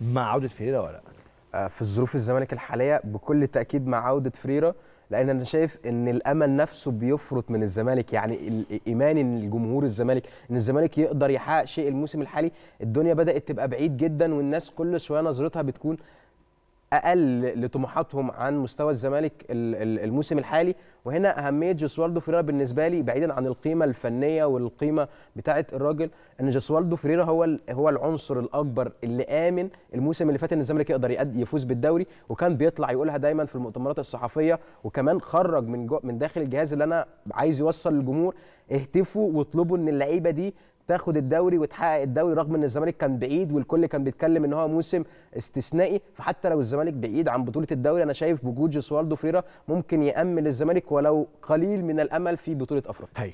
مع عوده فريرة ولا آه، في الظروف الزمالك الحاليه بكل تاكيد مع عوده فريرة لان انا شايف ان الامل نفسه بيفرط من الزمالك يعني ان الجمهور الزمالك ان الزمالك يقدر يحقق شيء الموسم الحالي الدنيا بدات تبقى بعيد جدا والناس كل شويه نظرتها بتكون اقل لطموحاتهم عن مستوى الزمالك الموسم الحالي وهنا اهميه جوسوالدو فريرا بالنسبه لي بعيدا عن القيمه الفنيه والقيمه بتاعه الراجل ان جوسوالدو فريرا هو هو العنصر الاكبر اللي امن الموسم اللي فات ان الزمالك يقدر يفوز بالدوري وكان بيطلع يقولها دايما في المؤتمرات الصحفيه وكمان خرج من من داخل الجهاز اللي انا عايز يوصل للجمهور اهتفوا واطلبوا ان اللعيبه دي تاخد الدوري وتحقق الدوري رغم ان الزمالك كان بعيد والكل كان بيتكلم ان هو موسم استثنائي فحتى لو الزمالك بعيد عن بطوله الدوري انا شايف وجود جوسوالدو فريرا ممكن يامن الزمالك ولو قليل من الامل في بطوله افريقيا